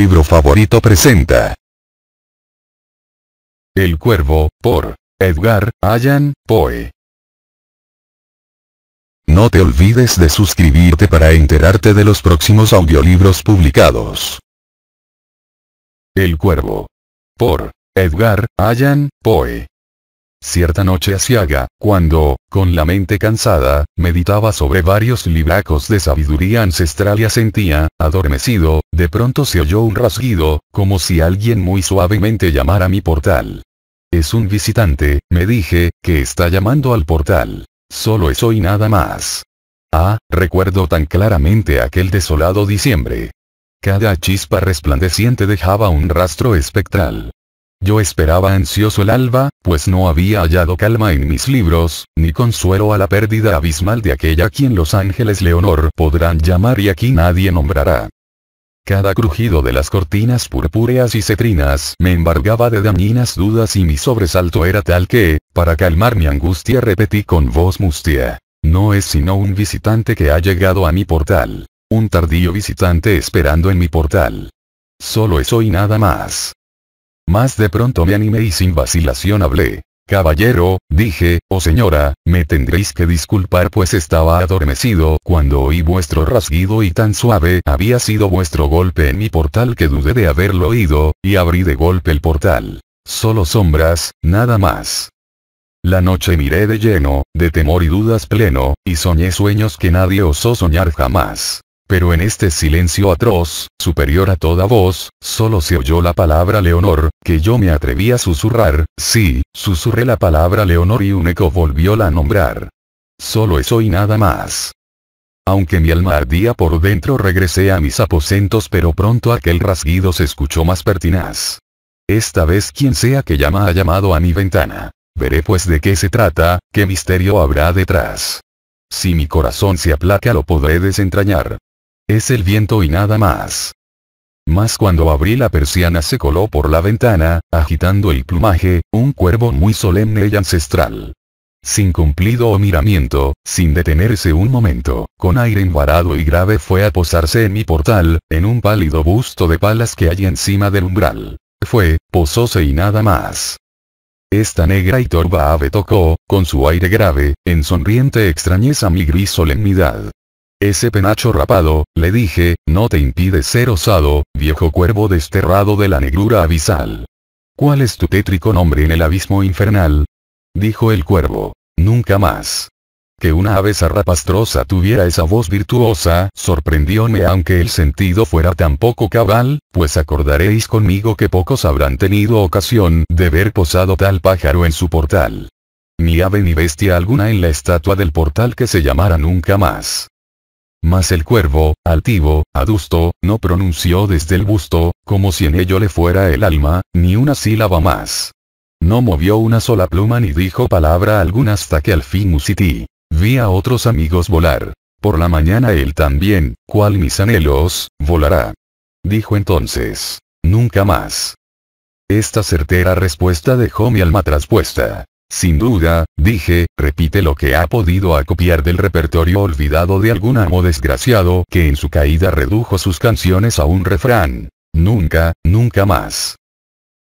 libro favorito presenta. El Cuervo, por Edgar Allan Poe. No te olvides de suscribirte para enterarte de los próximos audiolibros publicados. El Cuervo. Por Edgar Allan Poe. Cierta noche asiaga, cuando, con la mente cansada, meditaba sobre varios libracos de sabiduría ancestral y asentía, adormecido, de pronto se oyó un rasguido, como si alguien muy suavemente llamara a mi portal. Es un visitante, me dije, que está llamando al portal. Solo eso y nada más. Ah, recuerdo tan claramente aquel desolado diciembre. Cada chispa resplandeciente dejaba un rastro espectral. Yo esperaba ansioso el alba, pues no había hallado calma en mis libros, ni consuelo a la pérdida abismal de aquella quien los ángeles Leonor podrán llamar y aquí nadie nombrará. Cada crujido de las cortinas purpúreas y cetrinas me embargaba de dañinas dudas y mi sobresalto era tal que, para calmar mi angustia repetí con voz mustia. No es sino un visitante que ha llegado a mi portal. Un tardío visitante esperando en mi portal. Solo eso y nada más. Más de pronto me animé y sin vacilación hablé. Caballero, dije, o oh señora, me tendréis que disculpar pues estaba adormecido cuando oí vuestro rasguido y tan suave había sido vuestro golpe en mi portal que dudé de haberlo oído, y abrí de golpe el portal. Solo sombras, nada más. La noche miré de lleno, de temor y dudas pleno, y soñé sueños que nadie osó soñar jamás. Pero en este silencio atroz, superior a toda voz, solo se oyó la palabra Leonor, que yo me atreví a susurrar, sí, susurré la palabra Leonor y un eco la a nombrar. Solo eso y nada más. Aunque mi alma ardía por dentro regresé a mis aposentos pero pronto aquel rasguido se escuchó más pertinaz. Esta vez quien sea que llama ha llamado a mi ventana. Veré pues de qué se trata, qué misterio habrá detrás. Si mi corazón se aplaca lo podré desentrañar. Es el viento y nada más. Más cuando abrí la persiana se coló por la ventana, agitando el plumaje, un cuervo muy solemne y ancestral. Sin cumplido o miramiento, sin detenerse un momento, con aire embarado y grave fue a posarse en mi portal, en un pálido busto de palas que hay encima del umbral. Fue, posóse y nada más. Esta negra y torva ave tocó, con su aire grave, en sonriente extrañeza mi gris solemnidad. Ese penacho rapado, le dije, no te impide ser osado, viejo cuervo desterrado de la negrura abisal. ¿Cuál es tu tétrico nombre en el abismo infernal? Dijo el cuervo. Nunca más. Que una ave rapastrosa tuviera esa voz virtuosa, sorprendióme aunque el sentido fuera tan poco cabal, pues acordaréis conmigo que pocos habrán tenido ocasión de ver posado tal pájaro en su portal. Ni ave ni bestia alguna en la estatua del portal que se llamara nunca más. Mas el cuervo, altivo, adusto, no pronunció desde el busto, como si en ello le fuera el alma, ni una sílaba más. No movió una sola pluma ni dijo palabra alguna hasta que al fin musití. Vi a otros amigos volar. Por la mañana él también, cual mis anhelos, volará. Dijo entonces. Nunca más. Esta certera respuesta dejó mi alma traspuesta. Sin duda, dije, repite lo que ha podido acopiar del repertorio olvidado de algún amo desgraciado que en su caída redujo sus canciones a un refrán. Nunca, nunca más.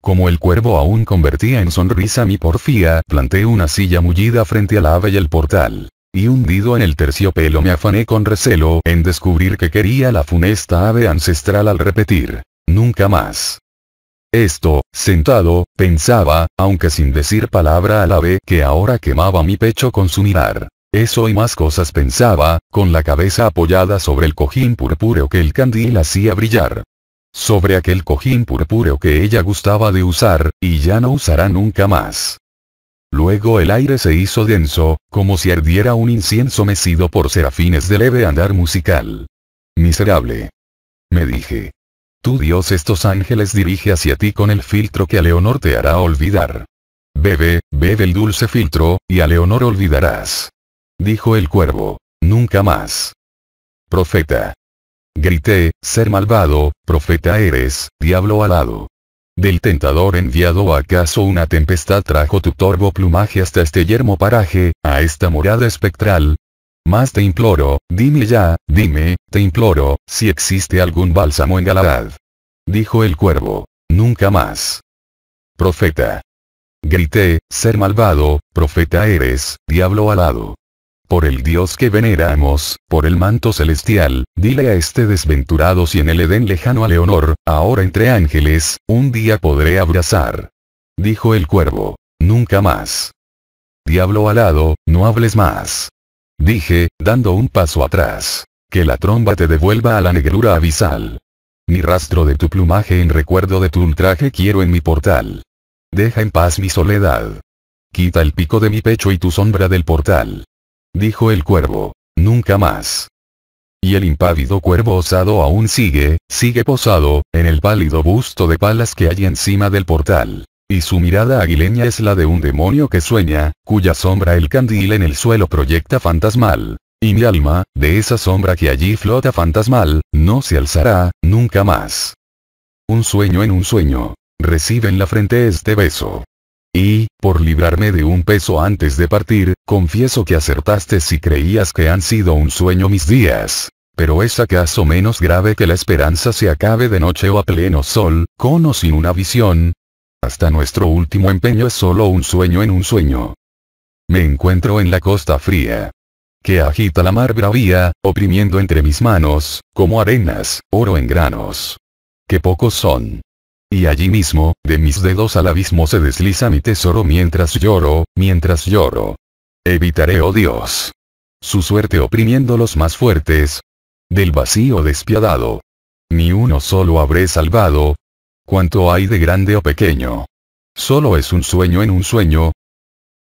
Como el cuervo aún convertía en sonrisa mi porfía, planté una silla mullida frente al ave y el portal. Y hundido en el terciopelo me afané con recelo en descubrir que quería la funesta ave ancestral al repetir. Nunca más. Esto, sentado, pensaba, aunque sin decir palabra a la ave que ahora quemaba mi pecho con su mirar. Eso y más cosas pensaba, con la cabeza apoyada sobre el cojín purpúreo que el candil hacía brillar. Sobre aquel cojín purpúreo que ella gustaba de usar, y ya no usará nunca más. Luego el aire se hizo denso, como si ardiera un incienso mecido por serafines de leve andar musical. Miserable. Me dije. Tu Dios estos ángeles dirige hacia ti con el filtro que a Leonor te hará olvidar. Bebe, bebe el dulce filtro, y a Leonor olvidarás. Dijo el cuervo. Nunca más. Profeta. Grité, ser malvado, profeta eres, diablo alado. Del tentador enviado acaso una tempestad trajo tu torvo plumaje hasta este yermo paraje, a esta morada espectral, más te imploro, dime ya, dime, te imploro, si existe algún bálsamo en Galad, Dijo el cuervo. Nunca más. Profeta. Grité, ser malvado, profeta eres, diablo alado. Por el Dios que veneramos, por el manto celestial, dile a este desventurado si en el Edén lejano a Leonor, ahora entre ángeles, un día podré abrazar. Dijo el cuervo. Nunca más. Diablo alado, no hables más. Dije, dando un paso atrás. Que la tromba te devuelva a la negrura abisal. Ni rastro de tu plumaje en recuerdo de tu ultraje quiero en mi portal. Deja en paz mi soledad. Quita el pico de mi pecho y tu sombra del portal. Dijo el cuervo. Nunca más. Y el impávido cuervo osado aún sigue, sigue posado, en el pálido busto de palas que hay encima del portal. Y su mirada aguileña es la de un demonio que sueña, cuya sombra el candil en el suelo proyecta fantasmal. Y mi alma, de esa sombra que allí flota fantasmal, no se alzará, nunca más. Un sueño en un sueño. Recibe en la frente este beso. Y, por librarme de un peso antes de partir, confieso que acertaste si creías que han sido un sueño mis días. Pero es acaso menos grave que la esperanza se acabe de noche o a pleno sol, con o sin una visión, hasta nuestro último empeño es solo un sueño en un sueño. Me encuentro en la costa fría. Que agita la mar bravía, oprimiendo entre mis manos, como arenas, oro en granos. Que pocos son. Y allí mismo, de mis dedos al abismo se desliza mi tesoro mientras lloro, mientras lloro. Evitaré, oh Dios. Su suerte oprimiendo los más fuertes. Del vacío despiadado. Ni uno solo habré salvado, cuanto hay de grande o pequeño. Solo es un sueño en un sueño.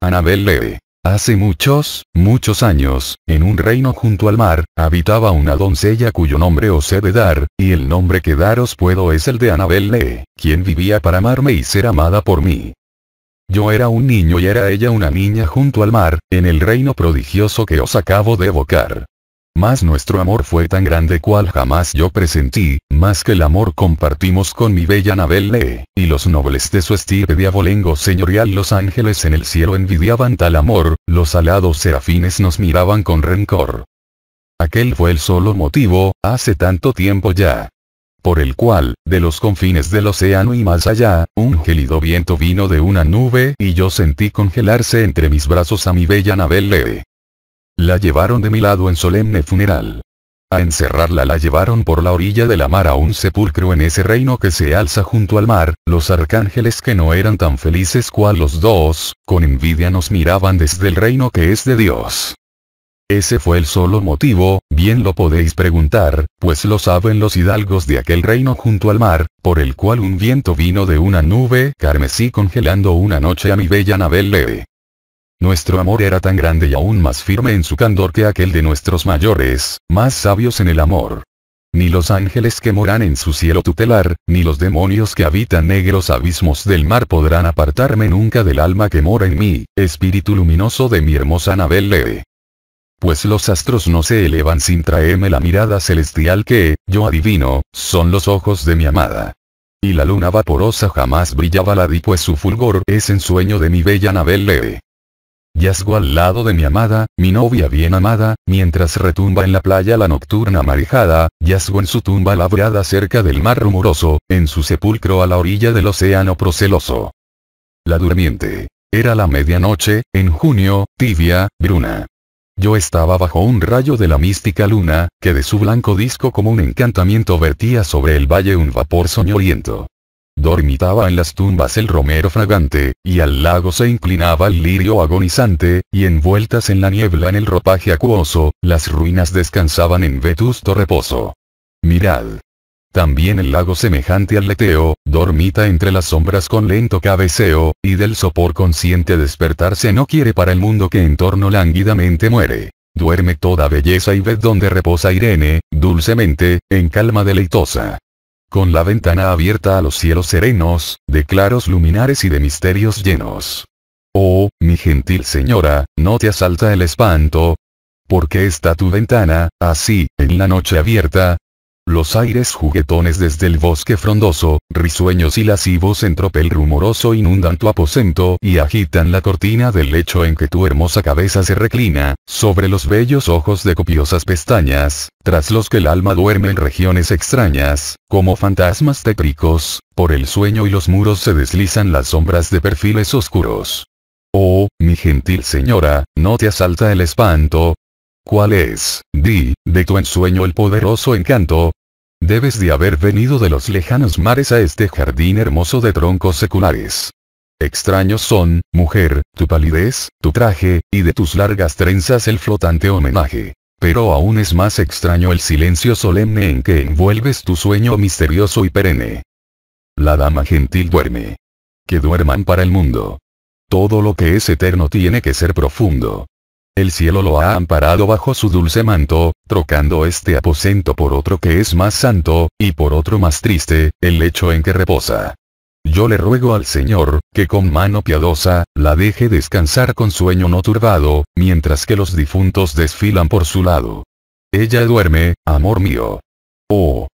Anabel lee. Hace muchos, muchos años, en un reino junto al mar, habitaba una doncella cuyo nombre os he de dar, y el nombre que daros puedo es el de Anabel Lee, quien vivía para amarme y ser amada por mí. Yo era un niño y era ella una niña junto al mar, en el reino prodigioso que os acabo de evocar. Mas nuestro amor fue tan grande cual jamás yo presentí, más que el amor compartimos con mi bella Nabel y los nobles de su estirpe diabolengo señorial los ángeles en el cielo envidiaban tal amor, los alados serafines nos miraban con rencor. Aquel fue el solo motivo, hace tanto tiempo ya, por el cual, de los confines del océano y más allá, un gélido viento vino de una nube y yo sentí congelarse entre mis brazos a mi bella Nabel la llevaron de mi lado en solemne funeral. A encerrarla la llevaron por la orilla de la mar a un sepulcro en ese reino que se alza junto al mar, los arcángeles que no eran tan felices cual los dos, con envidia nos miraban desde el reino que es de Dios. Ese fue el solo motivo, bien lo podéis preguntar, pues lo saben los hidalgos de aquel reino junto al mar, por el cual un viento vino de una nube carmesí congelando una noche a mi bella Nabel Leve. Nuestro amor era tan grande y aún más firme en su candor que aquel de nuestros mayores, más sabios en el amor. Ni los ángeles que moran en su cielo tutelar, ni los demonios que habitan negros abismos del mar podrán apartarme nunca del alma que mora en mí, espíritu luminoso de mi hermosa Anabel Pues los astros no se elevan sin traerme la mirada celestial que, yo adivino, son los ojos de mi amada. Y la luna vaporosa jamás brillaba la di pues su fulgor es ensueño de mi bella Nabel Yazgo al lado de mi amada, mi novia bien amada, mientras retumba en la playa la nocturna marejada, yazgo en su tumba labrada cerca del mar rumoroso, en su sepulcro a la orilla del océano proceloso. La durmiente. Era la medianoche, en junio, tibia, bruna. Yo estaba bajo un rayo de la mística luna, que de su blanco disco como un encantamiento vertía sobre el valle un vapor soñoliento dormitaba en las tumbas el romero fragante, y al lago se inclinaba el lirio agonizante, y envueltas en la niebla en el ropaje acuoso, las ruinas descansaban en vetusto reposo. Mirad. También el lago semejante al leteo, dormita entre las sombras con lento cabeceo, y del sopor consciente despertarse no quiere para el mundo que en torno lánguidamente muere. Duerme toda belleza y ved donde reposa Irene, dulcemente, en calma deleitosa con la ventana abierta a los cielos serenos, de claros luminares y de misterios llenos. Oh, mi gentil señora, ¿no te asalta el espanto? ¿Por qué está tu ventana, así, en la noche abierta? los aires juguetones desde el bosque frondoso, risueños y lascivos en tropel rumoroso inundan tu aposento y agitan la cortina del lecho en que tu hermosa cabeza se reclina, sobre los bellos ojos de copiosas pestañas, tras los que el alma duerme en regiones extrañas, como fantasmas tétricos, por el sueño y los muros se deslizan las sombras de perfiles oscuros. Oh, mi gentil señora, no te asalta el espanto, ¿Cuál es, di, de tu ensueño el poderoso encanto? Debes de haber venido de los lejanos mares a este jardín hermoso de troncos seculares. Extraños son, mujer, tu palidez, tu traje, y de tus largas trenzas el flotante homenaje. Pero aún es más extraño el silencio solemne en que envuelves tu sueño misterioso y perenne. La dama gentil duerme. Que duerman para el mundo. Todo lo que es eterno tiene que ser profundo. El cielo lo ha amparado bajo su dulce manto, trocando este aposento por otro que es más santo, y por otro más triste, el lecho en que reposa. Yo le ruego al Señor, que con mano piadosa, la deje descansar con sueño no turbado, mientras que los difuntos desfilan por su lado. Ella duerme, amor mío. Oh.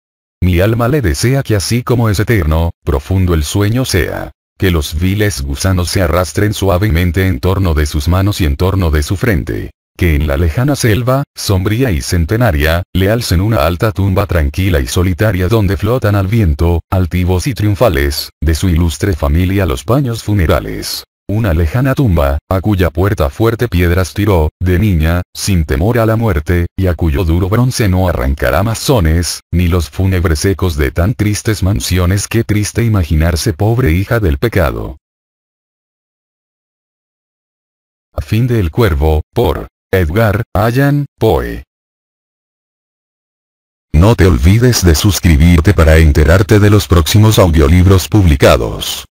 Mi alma le desea que así como es eterno, profundo el sueño sea que los viles gusanos se arrastren suavemente en torno de sus manos y en torno de su frente. Que en la lejana selva, sombría y centenaria, le alcen una alta tumba tranquila y solitaria donde flotan al viento, altivos y triunfales, de su ilustre familia los paños funerales. Una lejana tumba, a cuya puerta fuerte piedras tiró, de niña, sin temor a la muerte, y a cuyo duro bronce no arrancará masones, ni los fúnebres secos de tan tristes mansiones que triste imaginarse pobre hija del pecado. A fin del Cuervo, por Edgar Allan Poe. No te olvides de suscribirte para enterarte de los próximos audiolibros publicados.